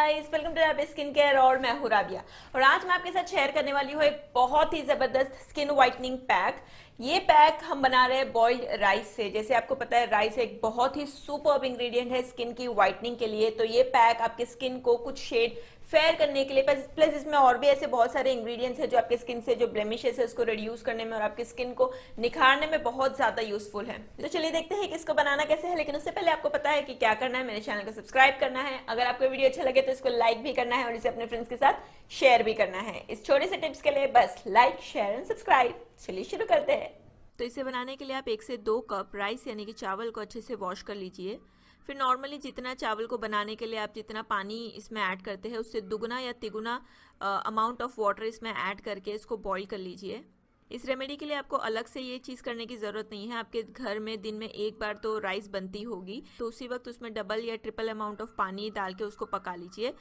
guys welcome to Rabia skin care और मैं हूं राबिया और आज मैं आपके साथ शेयर करने वाली हूं एक बहुत ही ज़बरदस्त स्किन व्हाइटनिंग पैक ये पैक हम बना रहे हैं बॉइल्ड राइस से जैसे आपको पता है राइस एक बहुत ही सुपर इंग्रेडिएंट है स्किन की व्हाइटनिंग के लिए तो ये पैक आपके स्किन को कुछ शेड फेयर करने के लिए प्लस इसमें और भी ऐसे बहुत सारे इंग्रेडिएंट्स हैं जो आपके स्किन से जो ब्लेमिशेस है उसको रिड्यूस करने में और आपकी स्किन को निखारने में बहुत ज़्यादा यूजफुल है तो चलिए देखते हैं कि इसको बनाना कैसे है लेकिन उससे पहले आपको पता है कि क्या करना है मेरे चैनल को सब्सक्राइब करना है अगर आपको वीडियो अच्छा लगे तो इसको लाइक भी करना है और इसे अपने फ्रेंड्स के साथ शेयर भी करना है इस छोटे से टिप्स के लिए बस लाइक शेयर एंड सब्सक्राइब चलिए शुरू करते हैं तो इसे बनाने के लिए आप एक से दो कप राइस यानी कि चावल को अच्छे से वॉश कर लीजिए फिर नॉर्मली जितना चावल को बनाने के लिए आप जितना पानी इसमें ऐड करते हैं उससे दुगुना या तिगुना अमाउंट ऑफ वाटर इसमें ऐड करके इसको बॉईल कर लीजिए इस रेमेडी के लिए आपको अलग से ये चीज़ करने की ज़रूरत नहीं है आपके घर में दिन में एक बार तो राइस बनती होगी तो उसी वक्त उसमें डबल या ट्रिपल अमाउंट ऑफ पानी डाल के उसको पका लीजिए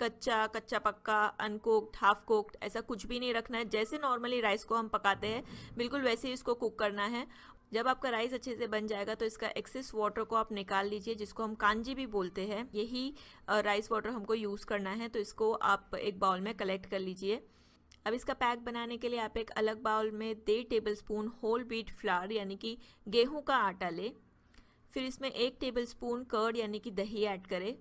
कच्चा कच्चा पक्का अनकोक्ड हाफ कोक्ड ऐसा कुछ भी नहीं रखना है जैसे नॉर्मली राइस को हम पकाते हैं बिल्कुल वैसे ही इसको कुक करना है जब आपका राइस अच्छे से बन जाएगा तो इसका एक्सेस वाटर को आप निकाल लीजिए जिसको हम कांजी भी बोलते हैं यही राइस वाटर हमको यूज़ करना है तो इसको आप एक बाउल में कलेक्ट कर लीजिए अब इसका पैक बनाने के लिए आप एक अलग बाउल में डेढ़ tablespoon whole wheat flour यानी कि गेहूं का आटा लें फिर इसमें एक टेबल स्पून कर्ड यानी कि दही ऐड करें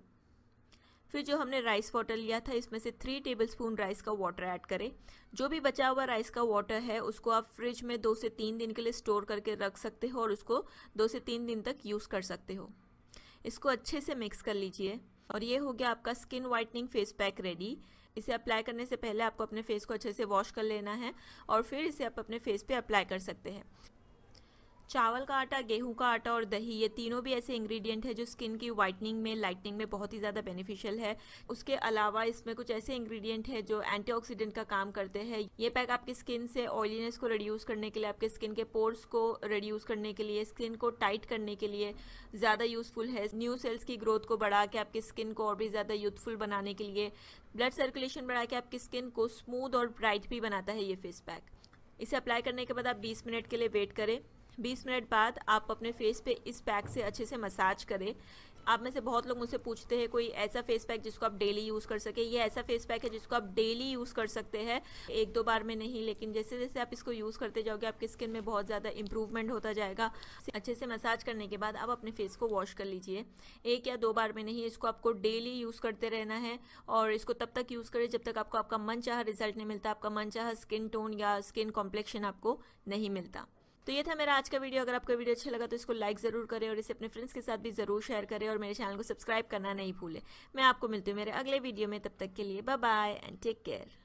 फिर जो हमने राइस वाटर लिया था इसमें से थ्री टेबल स्पून राइस का वाटर ऐड करें जो भी बचा हुआ राइस का वाटर है उसको आप फ्रिज में दो से तीन दिन के लिए स्टोर करके रख सकते हो और उसको दो से तीन दिन तक यूज़ कर सकते हो इसको अच्छे से मिक्स कर लीजिए और ये हो गया आपका skin whitening face pack ready इसे अप्लाई करने से पहले आपको अपने फेस को अच्छे से वॉश कर लेना है और फिर इसे आप अपने फेस पे अप्लाई कर सकते हैं चावल का आटा गेहूं का आटा और दही ये तीनों भी ऐसे इंग्रेडिएंट है जो स्किन की वाइटनिंग में लाइटनिंग में बहुत ही ज़्यादा बेनिफिशियल है उसके अलावा इसमें कुछ ऐसे इंग्रेडिएंट है जो एंटीऑक्सीडेंट का काम करते हैं ये पैक आपकी स्किन से ऑयलीनेस को रिड्यूस करने के लिए आपके स्किन के पोर्स को रिड्यूस करने के लिए स्किन को टाइट करने के लिए ज़्यादा यूजफुल है न्यू सेल्स की ग्रोथ को बढ़ा के आपकी स्किन को और भी ज़्यादा यूथफुल बनाने के लिए ब्लड सर्कुलेशन बढ़ा के आपकी स्किन को स्मूथ और ब्राइट भी बनाता है ये फेस पैक इसे अप्लाई करने के बाद आप बीस मिनट के लिए वेट करें 20 मिनट बाद आप अपने फेस पे इस पैक से अच्छे से मसाज करें आप में से बहुत लोग मुझसे पूछते हैं कोई ऐसा फेस पैक जिसको आप डेली यूज़ कर सके ये ऐसा फेस पैक है जिसको आप डेली यूज़ कर सकते हैं एक दो बार में नहीं लेकिन जैसे जैसे आप इसको यूज़ करते जाओगे आपकी स्किन में बहुत ज़्यादा इंप्रूवमेंट होता जाएगा अच्छे से मसाज करने के बाद आप अपने फेस को वॉश कर लीजिए एक या दो बार में नहीं इसको आपको डेली यूज़ करते रहना है और इसको तब तक यूज़ करें जब तक आपको आपका मन चाह रिजल्ट नहीं मिलता आपका मन चाह स्किन टोन या स्किन कॉम्प्लेक्शन आपको नहीं मिलता तो ये था मेरा आज का वीडियो अगर आपको वीडियो अच्छा लगा तो इसको लाइक ज़रूर करें और इसे अपने फ्रेंड्स के साथ भी ज़रूर शेयर करें और मेरे चैनल को सब्सक्राइब करना नहीं भूलें मैं आपको मिलती हूँ मेरे अगले वीडियो में तब तक के लिए bye bye and take care